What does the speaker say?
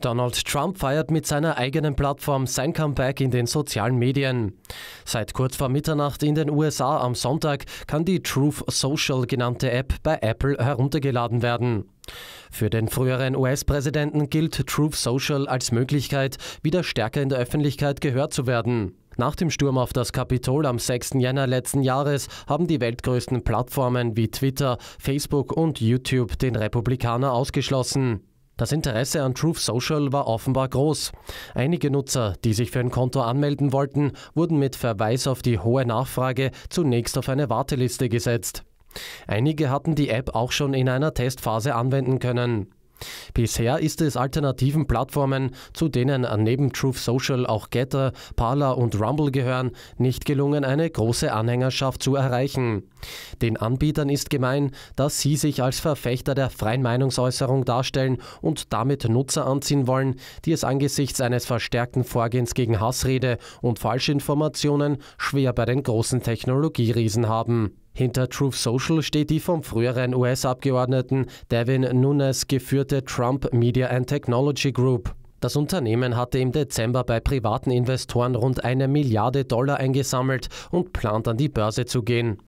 Donald Trump feiert mit seiner eigenen Plattform sein Comeback in den sozialen Medien. Seit kurz vor Mitternacht in den USA am Sonntag kann die Truth Social genannte App bei Apple heruntergeladen werden. Für den früheren US-Präsidenten gilt Truth Social als Möglichkeit, wieder stärker in der Öffentlichkeit gehört zu werden. Nach dem Sturm auf das Kapitol am 6. Jänner letzten Jahres haben die weltgrößten Plattformen wie Twitter, Facebook und YouTube den Republikaner ausgeschlossen. Das Interesse an Truth Social war offenbar groß. Einige Nutzer, die sich für ein Konto anmelden wollten, wurden mit Verweis auf die hohe Nachfrage zunächst auf eine Warteliste gesetzt. Einige hatten die App auch schon in einer Testphase anwenden können. Bisher ist es alternativen Plattformen, zu denen neben Truth Social auch Getter, Parler und Rumble gehören, nicht gelungen, eine große Anhängerschaft zu erreichen. Den Anbietern ist gemein, dass sie sich als Verfechter der freien Meinungsäußerung darstellen und damit Nutzer anziehen wollen, die es angesichts eines verstärkten Vorgehens gegen Hassrede und Falschinformationen schwer bei den großen Technologieriesen haben. Hinter Truth Social steht die vom früheren US-Abgeordneten Devin Nunes geführte Trump Media and Technology Group. Das Unternehmen hatte im Dezember bei privaten Investoren rund eine Milliarde Dollar eingesammelt und plant an die Börse zu gehen.